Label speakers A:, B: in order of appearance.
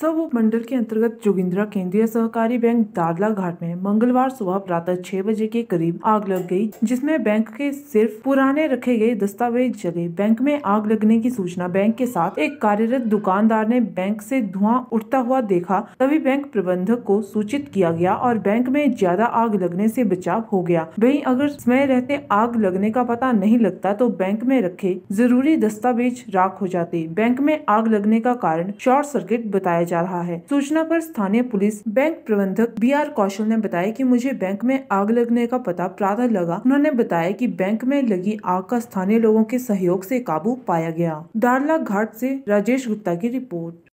A: सब उपमंडल के अंतर्गत जोगिंद्रा केंद्रीय सहकारी बैंक दादला घाट में मंगलवार सुबह प्रातः छह बजे के करीब आग लग गई जिसमें बैंक के सिर्फ पुराने रखे गए दस्तावेज जले बैंक में आग लगने की सूचना बैंक के साथ एक कार्यरत दुकानदार ने बैंक से धुआं उठता हुआ देखा तभी बैंक प्रबंधक को सूचित किया गया और बैंक में ज्यादा आग लगने से बचाव हो गया वही अगर समय रहते आग लगने का पता नहीं लगता तो बैंक में रखे जरूरी दस्तावेज राख हो जाते बैंक में आग लगने का कारण शॉर्ट सर्किट बताया जा रहा है सूचना पर स्थानीय पुलिस बैंक प्रबंधक बी आर कौशल ने बताया कि मुझे बैंक में आग लगने का पता प्रातः लगा उन्होंने बताया कि बैंक में लगी आग का स्थानीय लोगों के सहयोग से काबू पाया गया दारला घाट से राजेश गुप्ता की रिपोर्ट